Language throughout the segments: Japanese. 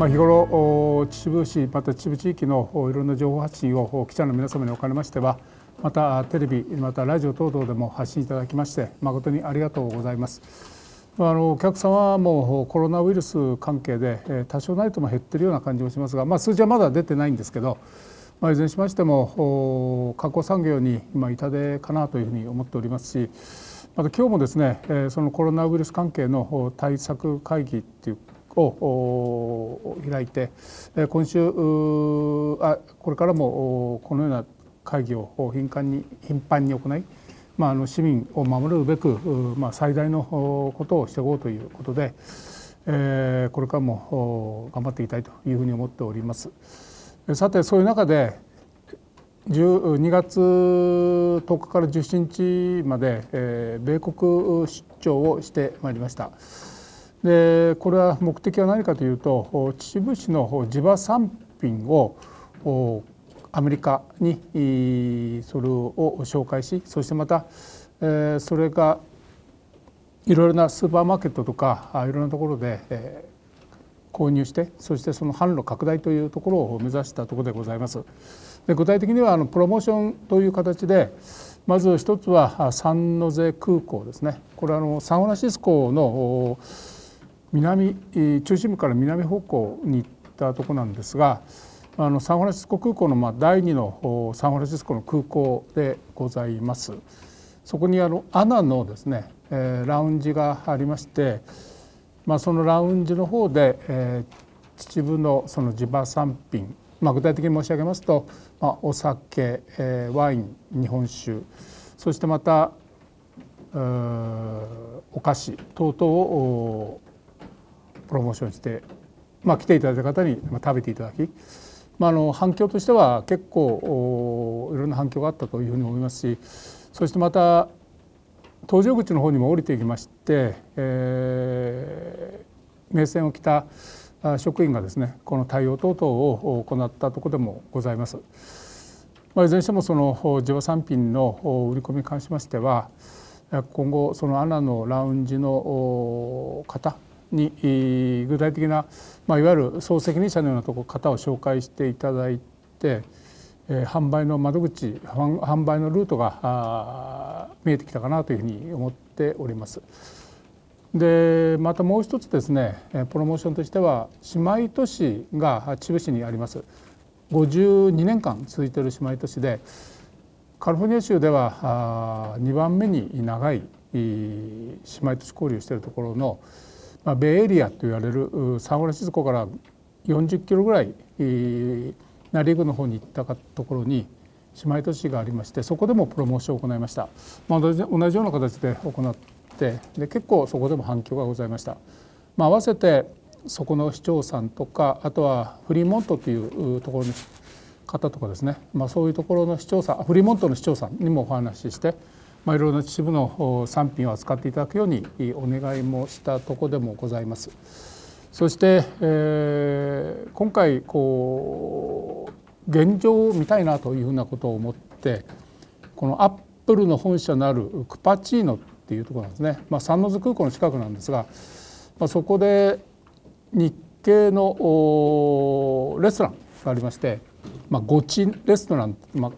まあ、日頃秩父市また秩父地域のいろんな情報発信を記者の皆様におかれましてはまたテレビまたラジオ等々でも発信いただきまして誠にありがとうございます。あのお客様もコロナウイルス関係で多少なりとも減ってるような感じもしますが、まあ、数字はまだ出てないんですけど、まあ、いずれにしましても観光産業に今痛手かなというふうに思っておりますしまた今日もですねそのコロナウイルス関係の対策会議っていうを開いて今週あこれからもこのような会議を頻繁に頻繁に行い、まあ、あの市民を守るべく、まあ、最大のことをしていこうということで、えー、これからも頑張っていきたいというふうに思っております。さてそういう中で2月10日から17日まで、米国出張をしてまいりました。でこれは目的は何かというと秩父市の地場産品をアメリカにそれを紹介しそしてまたそれがいろいろなスーパーマーケットとかいろいろなところで購入してそしてその販路拡大というところを目指したところでございます。で具体的にはあのプロモーションという形でまず一つはサンノゼ空港ですねこれはあのサンフランシスコの南中心部から南方向に行ったとこなんですがあのサンフランシスコ空港の、まあ、第2のサンフランシスコの空港でございます。そこにあのアナのですね、えー、ラウンジがありまして、まあ、そのラウンジの方で、えー、秩父のその地場産品、まあ、具体的に申し上げますと、まあ、お酒、えー、ワイン日本酒そしてまたお菓子等々をプロモーションして、まあ、来ていただいた方に食べていただき、まあ、あの反響としては結構いろんな反響があったというふうに思いますしそしてまた搭乗口の方にも降りていきまして、えー、名線を着た職員がですねこの対応等々を行ったところでもございます。まあ、いずれにしてもその地場産品の売り込みに関しましては今後そのアナのラウンジの方に具体的な、まあ、いわゆる総責任者のようなとこ方を紹介していただいて、えー、販売の窓口販売のルートが見えてきたかなというふうに思っております。でまたもう一つですねプロモーションとしては姉妹都市が秩父市にあります52年間続いている姉妹都市でカリフォルニア州では2番目に長い姉妹都市交流しているところのまあ、ベイエリアと言われるサンフランシスコから40キロぐらい、えリーグの方に行ったところに姉妹都市がありましてそこでもプロモーションを行いました、まあ、同じ同じような形で行ってで結構そこでも反響がございました、まあ、合わせてそこの市長さんとかあとはフリーモントというところの方とかですね、まあ、そういうところの市長さんフリーモントの市長さんにもお話ししてまあ、いろいろな秩父の産品を扱っていただくようにお願いもしたとこでもございます。そして、えー、今回こう現状を見たいなというふうなことを思ってこのアップルの本社のあるクパチーノっていうところなんですね、まあ、三ノ津空港の近くなんですが、まあ、そこで日系のレストランがありまして、まあ、ゴチレストラン、まあ、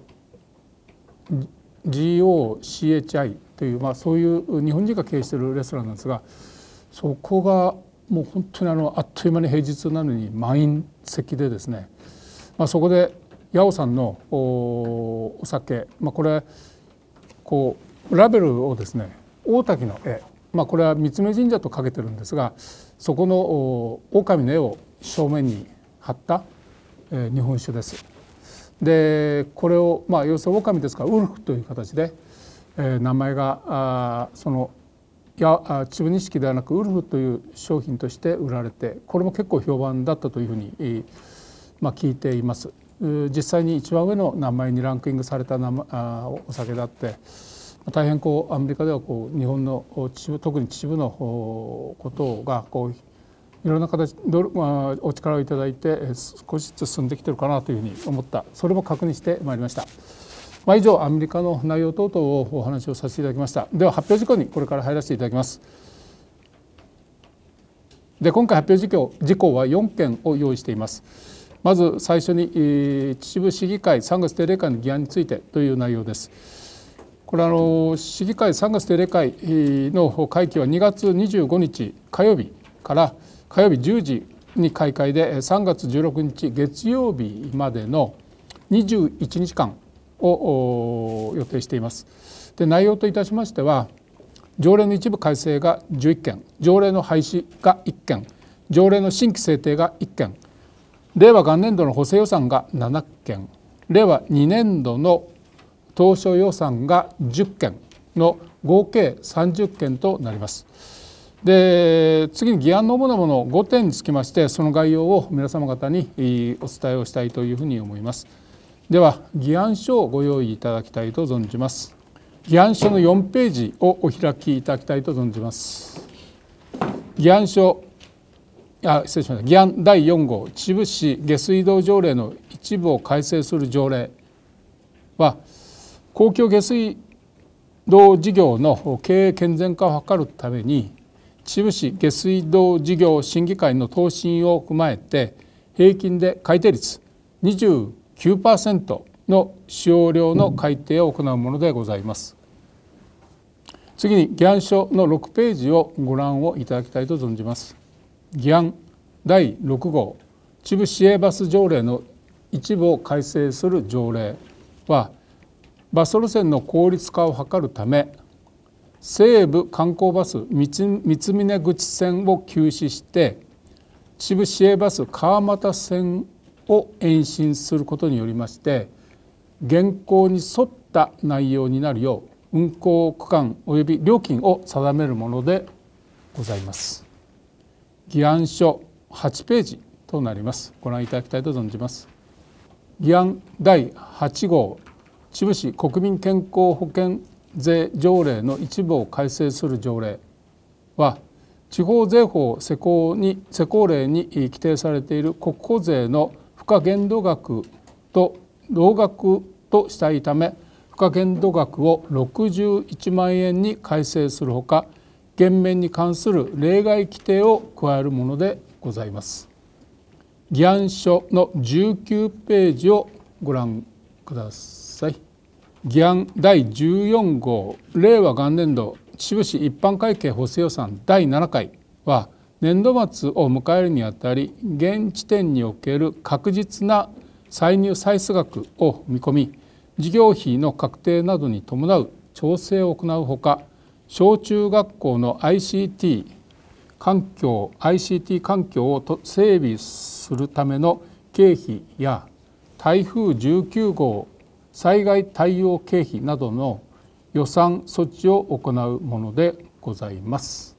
GOCHI という、まあ、そういう日本人が経営しているレストランなんですがそこがもう本当にあのあっという間に平日なのに満員席でですね、まあ、そこで八尾さんのお酒、まあ、これこうラベルをですね大滝の絵、まあ、これは三目神社とかけてるんですがそこの狼の絵を正面に貼った、えー、日本酒です。でこれを、まあ、要するに狼ですからウルフという形で、えー、名前があそのやあ中錦ではなくウルフという商品として売られてこれも結構評判だったというふうに、まあ、聞いています。実際に一番上の名前にランクイングされた名前あお酒だって大変こうアメリカではこう日本の秩父特に秩父のことがこういろんな形ど、まあ、お力をいただいて少しずつ進んできてるかなというふうに思ったそれも確認してまいりました。まあ、以上アメリカの内容等々をお話をさせていただきましたでは発表事項にこれから入らせていただきますで今回発表事項事項は4件を用意していますまず最初に、えー、秩父市議会3月定例会の議案についてという内容ですこれあの市議会3月定例会の会期は2月25日火曜日から、火曜日10時に開会で3月16日月曜日までの21日間を予定しています。で内容といたしましては条例の一部改正が11件条例の廃止が1件条例の新規制定が1件令和元年度の補正予算が7件令和2年度の当初予算が10件の合計30件となります。で次に議案の主なもの5点につきましてその概要を皆様方にお伝えをしたいというふうに思いますでは議案書をご用意いただきたいと存じます議案書の4ページをお開きいただきたいと存じます議案書あ失礼しました議案第4号秩父市下水道条例の一部を改正する条例は公共下水道事業の経営健全化を図るために秩父市下水道事業審議会の答申を踏まえて平均で改定率29%の使用量の改定を行うものでございます。次に議案書の6ページをご覧をいただきたいと存じます。議案第6号秩父市営バス条例の一部を改正する条例はバス路線の効率化を図るため西武観光バス三峰口線を休止して秩父市営バス川俣線を延伸することによりまして現行に沿った内容になるよう運行区間及び料金を定めるものでございます議案書8ページとなりますご覧いただきたいと存じます議案第8号秩父市国民健康保険税条例の一部を改正する条例は地方税法施行に施行令に規定されている国庫税の付加限度額と同額としたいため付加限度額を61万円に改正するほか減免に関する例外規定を加えるものでございます。議案書の19ページをご覧ください。議案第14号令和元年度秩父市一般会計補正予算第7回は年度末を迎えるにあたり現地点における確実な歳入歳出額を見込み事業費の確定などに伴う調整を行うほか小中学校の ICT 環境 ICT 環境を整備するための経費や台風19号災害対応経費などの予算措置を行うものでございます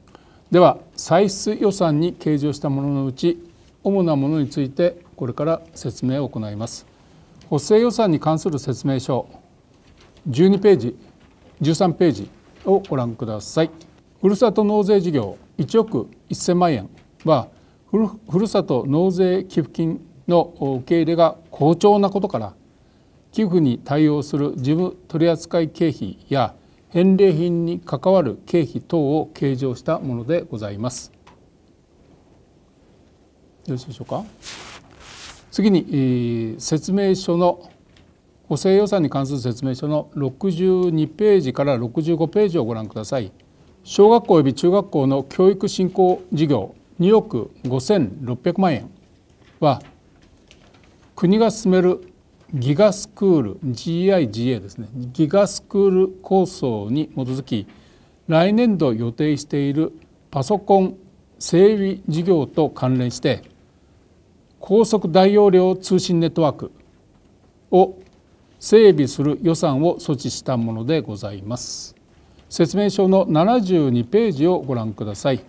では歳出予算に計上したもののうち主なものについてこれから説明を行います補正予算に関する説明書12ページ13ページをご覧くださいふるさと納税事業1億1000万円はふるさと納税寄付金の受け入れが好調なことから寄付に対応する事務取扱経費や返礼品に関わる経費等を計上したものでございます。よろしいでしょうか次に説明書の補正予算に関する説明書の62ページから65ページをご覧ください小学校及び中学校の教育振興事業2億5600万円は国が進めるギガスクール GIGA ですねギガスクール構想に基づき来年度予定しているパソコン整備事業と関連して高速大容量通信ネットワークを整備する予算を措置したものでございます説明書の72ページをご覧ください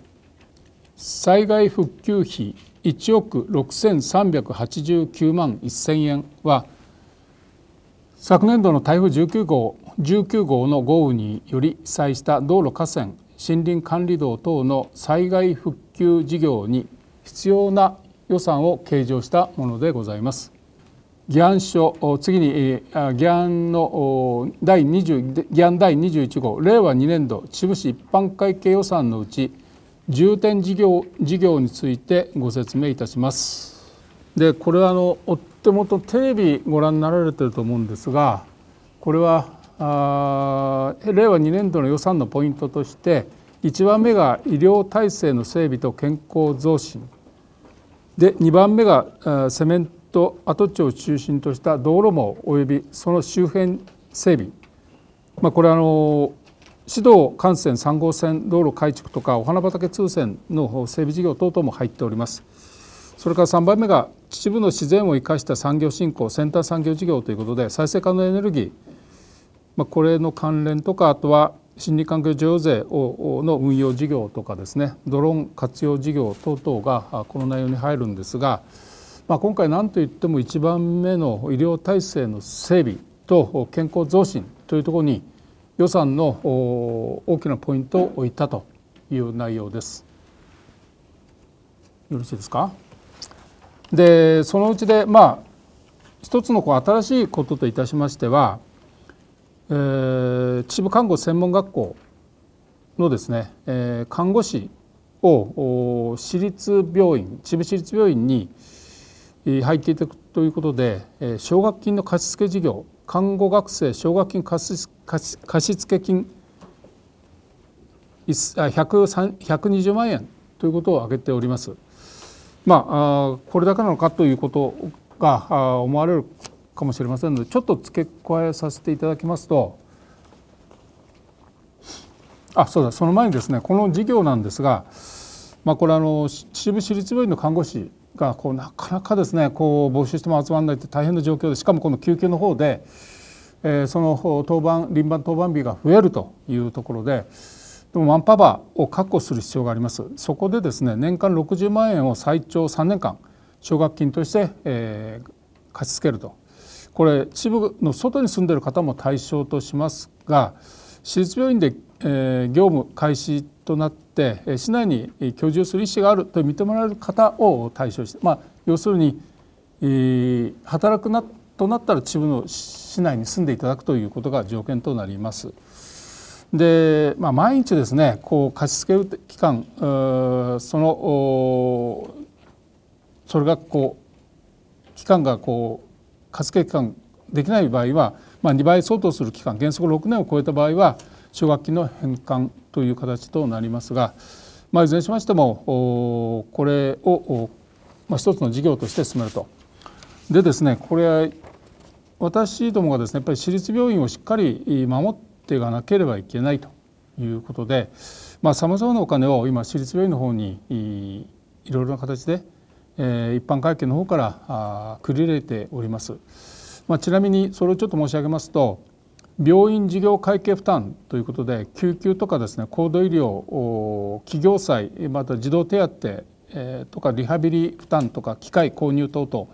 災害復旧費1億6389万1000円は昨年度の台風19号19号の豪雨により被災した道路河川森林管理道等の災害復旧事業に必要な予算を計上したものでございます議案書次に議案の第20議案第21号令和2年度秩父市一般会計予算のうち重点事業事業についてご説明いたしますでこれはあのお手元テレビご覧になられてると思うんですがこれはあ令和2年度の予算のポイントとして1番目が医療体制の整備と健康増進で2番目がセメント跡地を中心とした道路網及びその周辺整備、まあ、これはあの指導幹線3号線道路改築とかお花畑通線の整備事業等々も入っております。それから3番目が秩父の自然を生かした産業振興センター産業事業ということで再生可能エネルギー、まあ、これの関連とかあとは森林環境需要税の運用事業とかですねドローン活用事業等々がこの内容に入るんですが、まあ、今回何といっても1番目の医療体制の整備と健康増進というところに予算の大きなポイントを置いたという内容です。よろしいですかでそのうちでまあ一つのこう新しいことといたしましては、えー、秩父看護専門学校のですね、えー、看護師を私立病院秩父市立病院に入っていたということで奨学金の貸付事業看護学生奨学金貸付金120万円ということを挙げております。まあ、これだけなのかということが思われるかもしれませんのでちょっと付け加えさせていただきますとあそうだその前にですねこの事業なんですが、まあ、これあの秩父市立病院の看護師がこうなかなかですねこう募集しても集まらないって大変な状況でしかもこの救急の方で、えー、その当番臨番当番日が増えるというところで。でもマンパワーを確保する必要がありますそこでですね年間60万円を最長3年間奨学金として、えー、貸し付けるとこれ支部の外に住んでいる方も対象としますが私立病院で、えー、業務開始となって市内に居住する意思があると認められる方を対象して、まあ、要するに、えー、働くなとなったら支部の市内に住んでいただくということが条件となります。で、まあ、毎日ですねこう貸付期間そのそれがこう期間がこう貸付期間できない場合は、まあ、2倍相当する期間原則6年を超えた場合は奨学金の返還という形となりますが、まあ、いずれにしましてもこれを、まあ、一つの事業として進めると。でですねこれ私どもがですねやっぱり私立病院をしっかり守ってっていかなければいけないということでさまざ、まなお金を今私立病院の方にいろいろな形で、えー、一般会計の方から繰り入れております。まあ、ちなみにそれをちょっと申し上げますと病院事業会計負担ということで救急とかですね高度医療企業債また児童手当とかリハビリ負担とか機械購入等々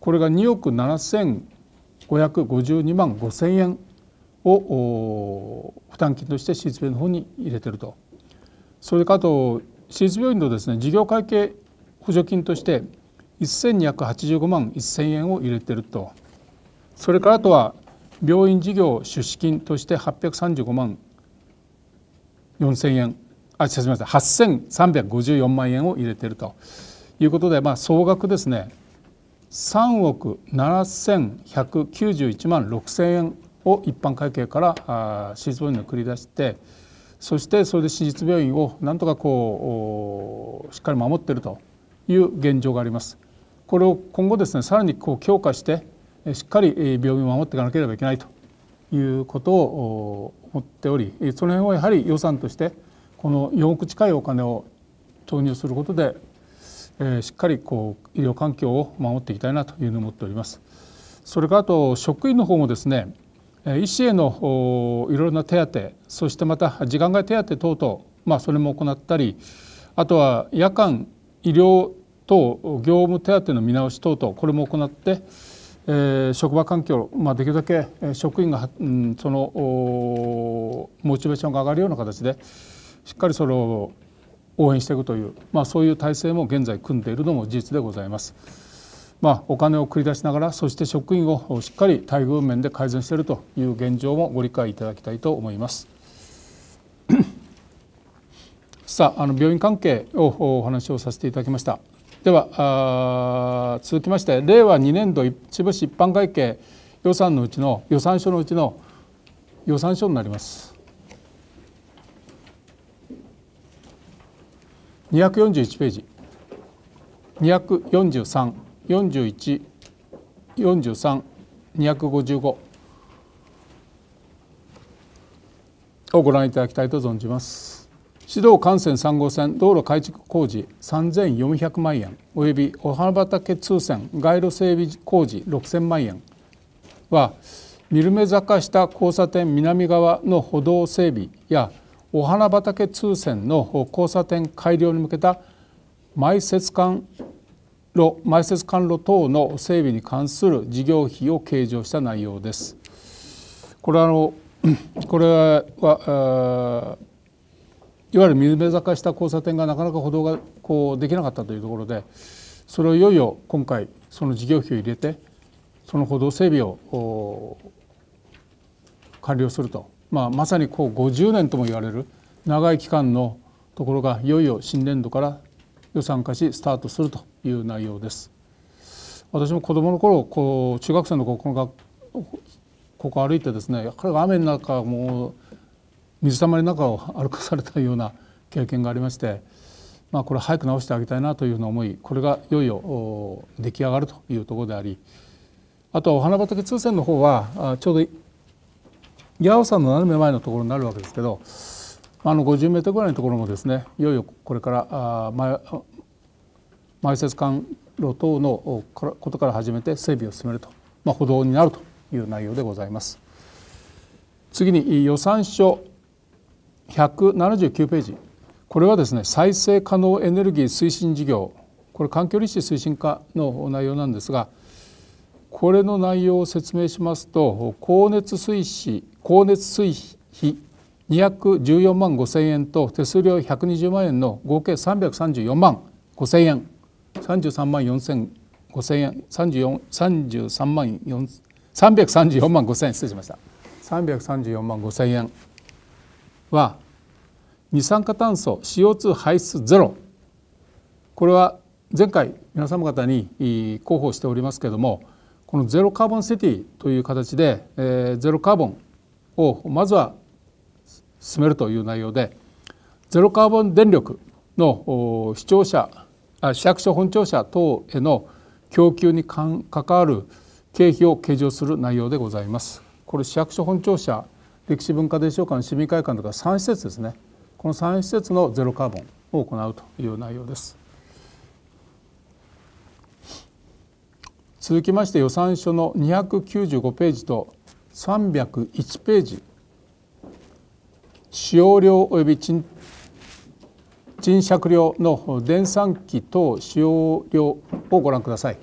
これが2億7552万5000円を負担金として私立病院の方に入れてるとそれからあと私立病院のですね事業会計補助金として1285万1000円を入れてるとそれからあとは病院事業出資金として835万4000円あすみません8354万円を入れてるということで、まあ、総額ですね3億7191万6000円を一般会計から私立病院に繰り出してそしてそれで私立病院をなんとかこうしっかり守っているという現状があります。これを今後ですねさらにこう強化してしっかり病院を守っていかなければいけないということを思っておりその辺をやはり予算としてこの4億近いお金を投入することで、えしっかりこう医療環境を守っていきたいなというふうに思っております。それからあと職員の方もですね医師へのいろいろな手当そしてまた時間外手当等々、まあ、それも行ったりあとは夜間医療等業務手当の見直し等々これも行って、えー、職場環境、まあ、できるだけ職員が、うん、そのモチベーションが上がるような形でしっかりそれを応援していくという、まあ、そういう体制も現在組んでいるのも事実でございます。まあ、お金を繰り出しながらそして職員をしっかり待遇面で改善しているという現状もご理解いただきたいと思います。さああの病院関係をお話をさせていただきましたではあ続きまして令和2年度一部市一般会計予算のうちの予算書のうちの予算書になります241ページ243 414325をご覧いただきたいと存じます。市道幹線3号線道路改築工事3400万円及びお花畑通線街路整備工事6000万円は見る目坂下交差点南側の歩道整備やお花畑通線の交差点改良に向けた埋設管路埋設管路等の整備に関する事業費を計上した内容です。これはあの これはいわゆる水辺坂した交差点がなかなか歩道がこうできなかったというところでそれをいよいよ今回その事業費を入れてその歩道整備を完了すると、まあ、まさにこう50年とも言われる長い期間のところがいよいよ新年度から予算化しスタートするという内容です。私も子どもの頃こう中学生の頃この学ここ歩いてですね彼が雨の中もう水たまりの中を歩かされたような経験がありまして、まあ、これ早く直してあげたいなというな思いこれがいよいよ出来上がるというところでありあとはお花畑通船の方はちょうど八尾山の斜め前のところになるわけですけどあの50メートルぐらいのところもですねいよいよこれからあ埋設管路等のことから始めて整備を進めると、まあ、歩道になるという内容でございます。次に予算書179ページこれはですね再生可能エネルギー推進事業これ環境立地推進課の内容なんですがこれの内容を説明しますと光熱水費光熱水費214万5千円と手数料120万円の合計334万5千円33万4千五千円33万4 334万5千円失礼しました334万5千円は二酸化炭素 CO2 排出ゼロこれは前回皆様方に広報しておりますけれどもこのゼロカーボンシティという形で、えー、ゼロカーボンをまずは進めるという内容でゼロカーボン電力の視聴者市役所本庁舎等への供給に関わる経費を計上する内容でございます。これ市役所本庁舎歴史文化伝承館市民会館とか3施設ですねこの3施設のゼロカーボンを行うという内容です。続きまして予算書の295ページと301ページ使用量及び賃借量の電算機等使用量をご覧ください。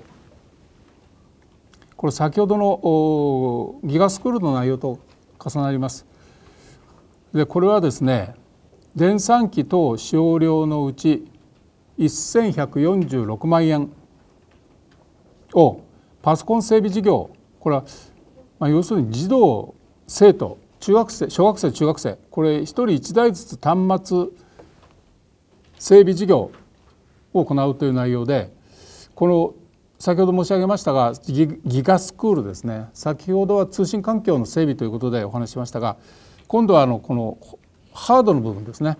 これ先ほどのギガスクールの内容と重なります。でこれはですね電算機等使用量のうち1146万円をパソコン整備事業これは、まあ、要するに児童生徒中学生小学生中学生これ1人1台ずつ端末整備事業を行うという内容でこの先ほど申し上げましたがギガスクールですね先ほどは通信環境の整備ということでお話ししましたが今度はあのこのハードの部分ですね1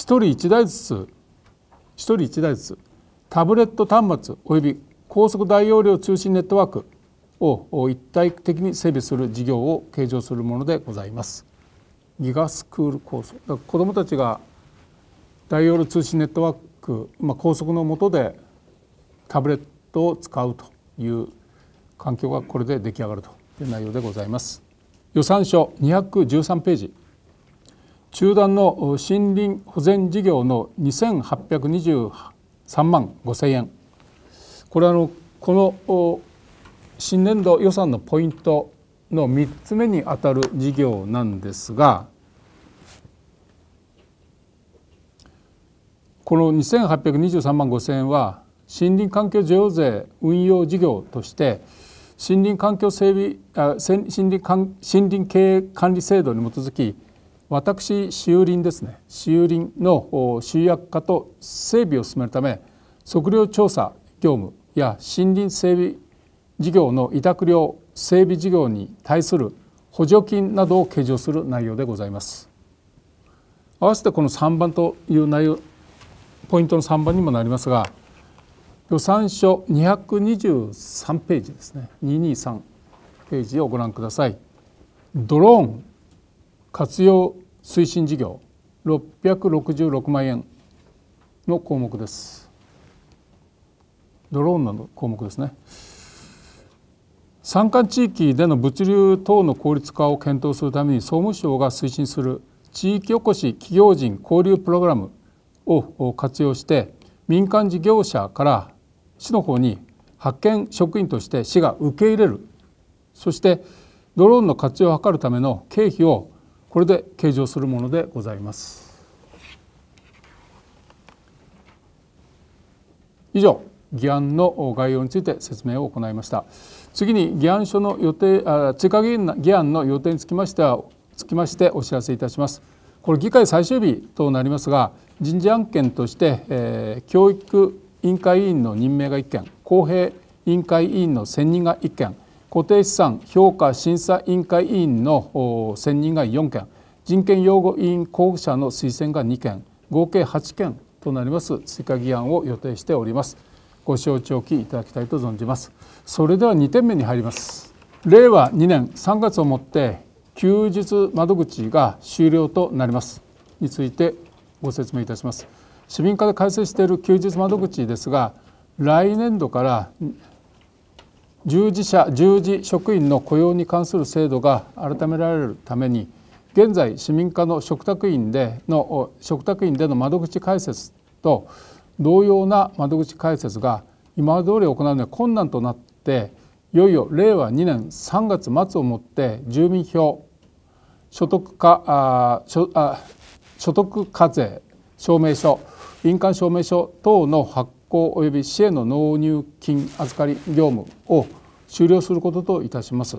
人1台ずつ1人1台ずつタブレット端末および高速大容量通信ネットワークを一体的に整備する事業を計上するものでございます。ギガスクール構想子どもたちが大容量通信ネットワーク、まあ、高速の下でタブレットを使うという環境がこれで出来上がるという内容でございます。予算書213ページ中断の森林保全事業の2823万5 0円これはあのこの新年度予算のポイントの3つ目にあたる事業なんですがこの2823万5,000円は森林環境需要税運用事業として森林環境整備あ森林森林経営管理制度に基づき私私有林ですね私有林の集約化と整備を進めるため測量調査業務や森林整備事業の委託料整備事業に対する補助金などを計上する内容でございます。合わせてこの3番という内容ポイントの3番にもなりますが予算書223ページですね223ページをご覧ください。ドローン活用推進事業666万円の項目です。ドローンの項目ですね。山間地域での物流等の効率化を検討するために総務省が推進する地域おこし企業人交流プログラムを活用して民間事業者から市の方に派遣職員として市が受け入れるそしてドローンの活用を図るための経費をこれで計上するものでございます以上議案の概要について説明を行いました。次に議案書の予定あ追加議案の予定につきましてはつきましてお知らせいたします。これ議会最終日となりますが人事案件として、えー、教育委員会委員の任命が1件公平委員会委員の選任が1件固定資産評価審査委員会委員の選任が4件人権擁護委員候補者の推薦が2件合計8件となります追加議案を予定しております。ご承知おきいただきたいと存じますそれでは2点目に入ります令和2年3月をもって休日窓口が終了となりますについてご説明いたします市民課で開設している休日窓口ですが来年度から従事者従事職員の雇用に関する制度が改められるために現在市民課の嘱託員での嘱託員での窓口開設と同様な窓口開設が今まで通り行うのは困難となっていよいよ令和2年3月末をもって住民票所得か所得課税証明書印鑑証明書等の発行及び支援の納入金預かり業務を終了することといたします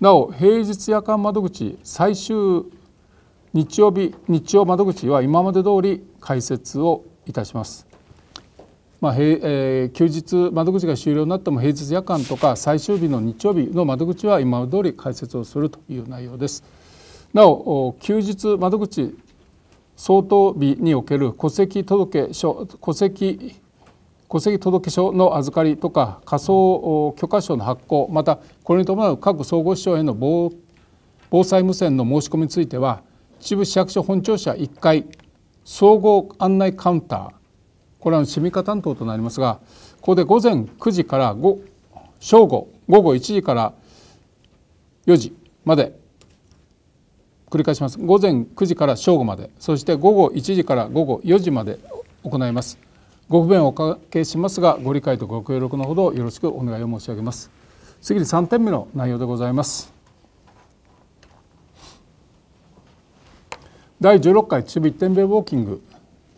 なお平日夜間窓口最終日曜日日曜窓口は今まで通り開設をいたしますまあえー、休日窓口が終了になっても平日夜間とか最終日の日曜日の窓口は今通り開設をするという内容です。なお休日窓口相当日における戸籍届書戸籍戸籍届書の預かりとか仮想許可証の発行またこれに伴う各総合支障への防災無線の申し込みについては秩父市役所本庁舎1階総合案内カウンターこれは市民課担当となりますがここで午前9時から正午午後1時から4時まで繰り返します午前9時から正午までそして午後1時から午後4時まで行いますご不便をおかけしますがご理解とご協力のほどよろしくお願いを申し上げます次に3点目の内容でございます第16回中部一点米ウォーキング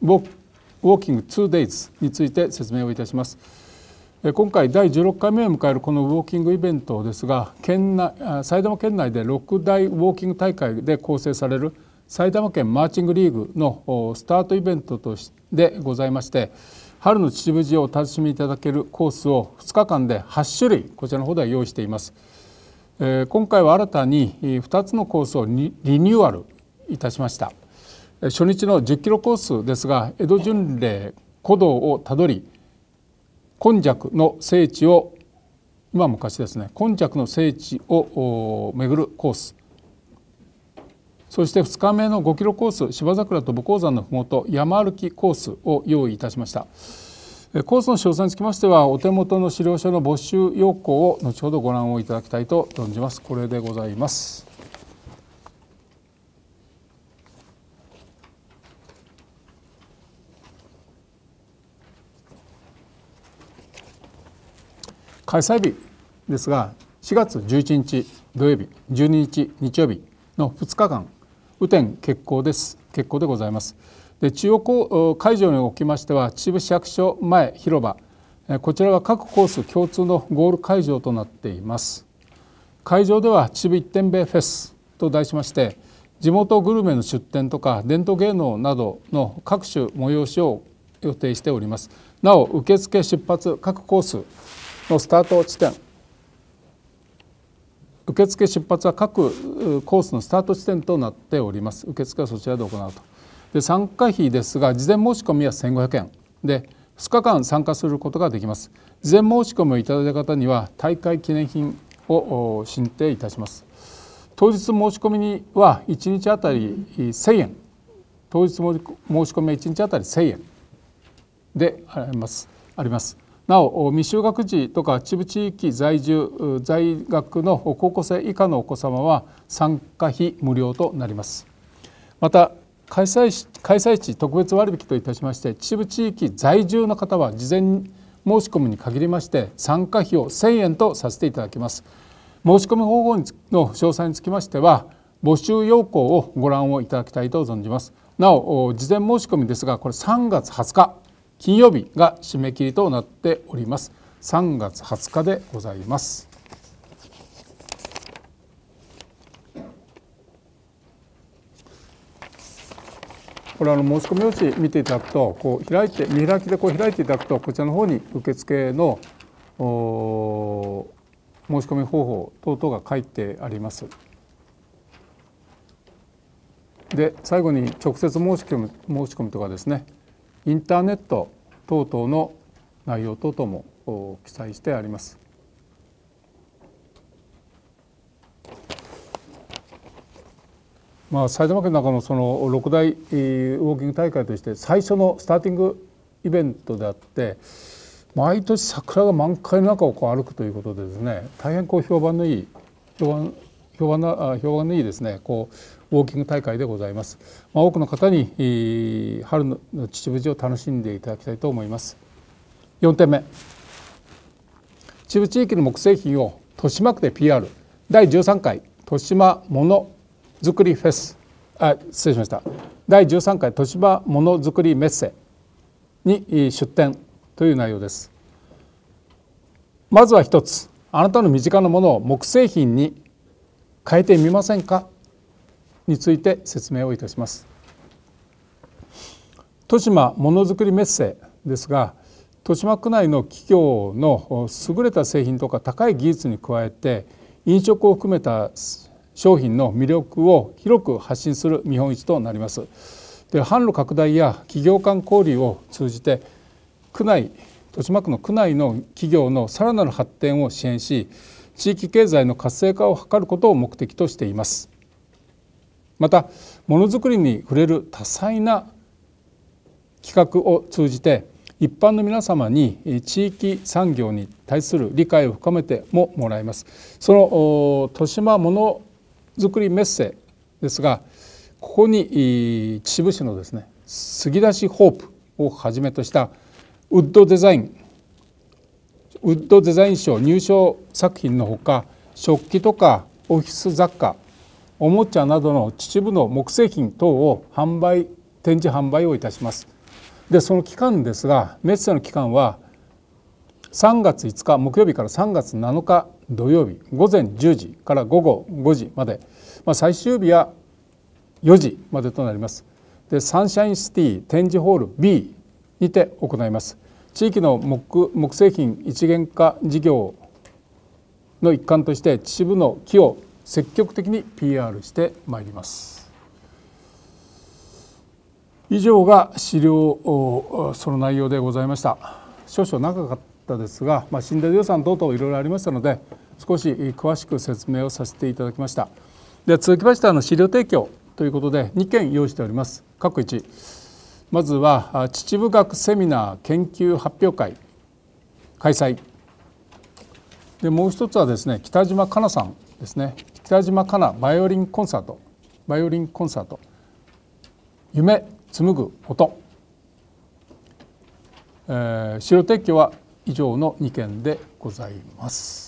ウォーウォーキング2 d a y について説明をいたします今回第16回目を迎えるこのウォーキングイベントですが県内埼玉県内で6大ウォーキング大会で構成される埼玉県マーチングリーグのスタートイベントとしでございまして春の秩父路をお楽しみいただけるコースを2日間で8種類こちらの方では用意しています今回は新たに2つのコースをリニューアルいたしました。初日の10キロコースですが江戸巡礼古道をたどり今昔の聖地を今昔ですね今昔の聖地を巡るコースそして2日目の5キロコース芝桜と武甲山の麓山歩きコースを用意いたしましたコースの詳細につきましてはお手元の資料書の募集要項を後ほどご覧をいただきたいと存じますこれでございます開催日ですが4月11日土曜日12日日曜日の2日間雨天決行です決行でございますで中央会場におきましては秩父市役所前広場こちらは各コース共通のゴール会場となっています会場では秩父一点米フェスと題しまして地元グルメの出店とか伝統芸能などの各種催しを予定しておりますなお受付出発各コースのスタート地点受付出発は各コースのスタート地点となっております受付はそちらで行うとで参加費ですが事前申し込みは1500円で2日間参加することができます事前申し込みをいただいた方には大会記念品を申請いたします当日申し込みには1日あたり1000円当日申し込みは1日あたり1000円でありますありますなお未就学児とか秩父地域在住在学の高校生以下のお子様は参加費無料となりますまた開催開催地特別割引といたしまして秩父地域在住の方は事前申し込みに限りまして参加費を1000円とさせていただきます申し込み方法の詳細につきましては募集要項をご覧をいただきたいと存じますなお事前申し込みですがこれ3月20日金曜日が締め切りとなっております3月20日でございますこれあの申し込み用紙見ていただくとこう開いて見開きでこう開いていただくとこちらの方に受付の申し込み方法等々が書いてあります。で最後に直接申し込み申し込みとかですねインターネット等々の内容等々も記載してあります。まあ、埼玉県の中のその6大ウォーキング大会として最初のスターティングイベントであって毎年桜が満開の中をこう歩くということでですね大変こう評判のいい評判評判な評判のいいですねこうウォーキング大会でございます、まあ、多くの方に春の秩父寺を楽しんでいただきたいと思います4点目秩父地域の木製品を豊島区で PR 第13回豊島ものづくりフェスあ失礼しました第13回豊島ものづくりメッセに出展という内容ですまずは一つあなたの身近なものを木製品に変えてみませんかについて説明をいたします豊島ものづくりメッセですが豊島区内の企業の優れた製品とか高い技術に加えて飲食を含めた商品の魅力を広く発信する見本市となりますで販路拡大や企業間交流を通じて区内豊島区の区内の企業のさらなる発展を支援し地域経済の活性化を図ることを目的としていますまたものづくりに触れる多彩な企画を通じて一般の皆様に地域産業に対する理解を深めてももらいますその豊島ものづくりメッセですがここに秩父市のですね杉田しホープをはじめとしたウッドデザインウッドデザイン賞入賞作品のほか食器とかオフィス雑貨おもちゃなどの秩父の木製品等を販売展示販売をいたします。でその期間ですがメッセの期間は3月5日木曜日から3月7日土曜日午前10時から午後5時まで、まあ、最終日は4時までとなります。でサンシャインシティ展示ホール B にて行います。地域の木木製品一元化事業の一環として秩父の木を積極的に PR してまいります。以上が資料その内容でございました少々長かったですが、まあ、診療予算等々いろいろありましたので少し詳しく説明をさせていただきましたで続きましてあの資料提供ということで2件用意しております各1まずは秩父学セミナー研究発表会開催でもう一つはですね北島加奈さんですね北島加奈、バイオリンコンサートバイオリンコンサート夢紡ぐ音、えー、資料提供は以上の2件でございます。